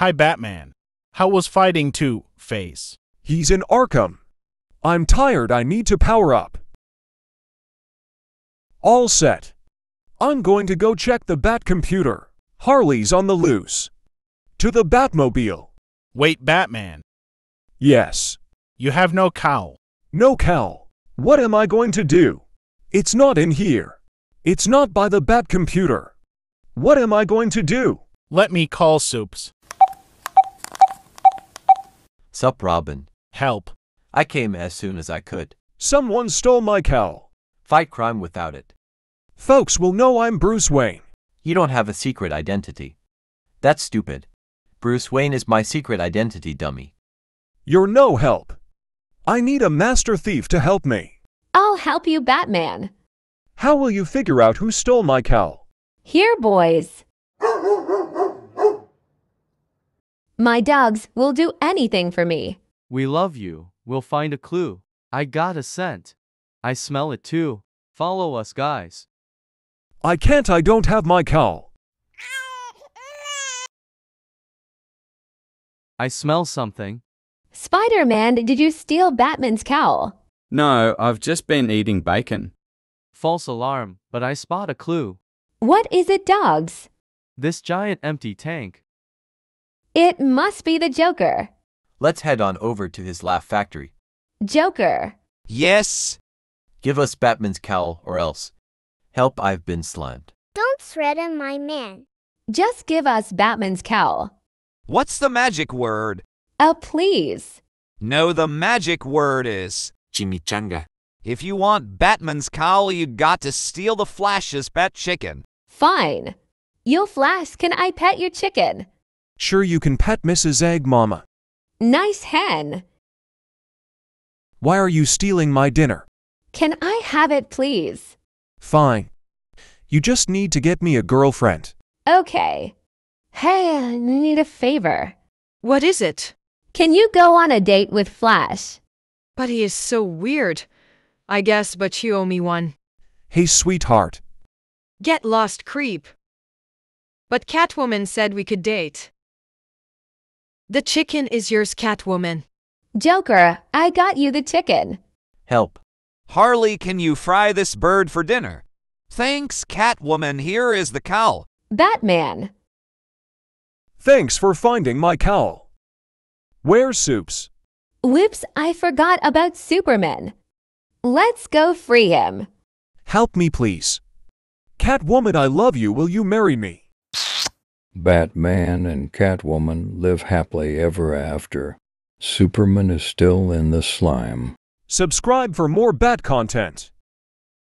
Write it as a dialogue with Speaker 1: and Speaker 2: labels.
Speaker 1: Hi Batman. How was fighting to face? He's in Arkham. I'm tired, I need to power up. All set. I'm going to go check the Bat computer. Harley's on the loose. To the Batmobile. Wait, Batman. Yes. You have no cowl. No cowl. What am I going to do? It's not in here. It's not by the Bat computer. What am I going to do? Let me call Soups.
Speaker 2: Sup, Robin. Help. I came as soon as I could. Someone stole my cowl. Fight crime without it. Folks will know I'm Bruce Wayne. You don't have a secret identity. That's stupid.
Speaker 1: Bruce Wayne is my secret identity dummy. You're no help. I need a master thief to help me.
Speaker 3: I'll help you, Batman.
Speaker 1: How will you figure out who stole my cowl?
Speaker 3: Here, boys. My dogs will do anything for me.
Speaker 2: We love you. We'll find a clue. I got a scent. I smell it too. Follow us, guys. I can't, I don't have my cowl. I smell something.
Speaker 3: Spider Man, did you steal Batman's
Speaker 2: cowl? No, I've just been eating bacon. False alarm, but I spot a clue. What is it, dogs? This giant empty tank.
Speaker 3: It must be the Joker.
Speaker 2: Let's head on over to his laugh factory.
Speaker 3: Joker.
Speaker 2: Yes. Give us Batman's cowl or else. Help, I've been
Speaker 1: slimed.
Speaker 3: Don't threaten my man. Just give us Batman's cowl.
Speaker 1: What's the magic word? A uh, please. No, the magic word is chimichanga. If you want Batman's cowl, you got to steal the Flash's pet chicken.
Speaker 3: Fine. You Flash, can I pet your chicken?
Speaker 1: Sure you can pet Mrs. Egg, Mama.
Speaker 3: Nice hen.
Speaker 1: Why are you stealing my dinner?
Speaker 3: Can I have it, please?
Speaker 1: Fine. You just need to get me a girlfriend.
Speaker 3: Okay. Hey, I need a favor. What is it? Can you go on a date with Flash? But he is
Speaker 2: so weird. I guess, but you owe me one.
Speaker 1: Hey, sweetheart.
Speaker 2: Get lost, creep. But Catwoman said we could date.
Speaker 3: The chicken is yours, Catwoman. Joker, I got you the chicken.
Speaker 1: Help. Harley, can you fry this bird for dinner? Thanks, Catwoman. Here is the cowl.
Speaker 3: Batman.
Speaker 1: Thanks for finding my cowl. Where's Supes?
Speaker 3: Whoops, I forgot about Superman. Let's go free him.
Speaker 1: Help me, please. Catwoman, I love you. Will you marry me? Batman and Catwoman live happily ever after. Superman is still in the slime. Subscribe for more Bat content.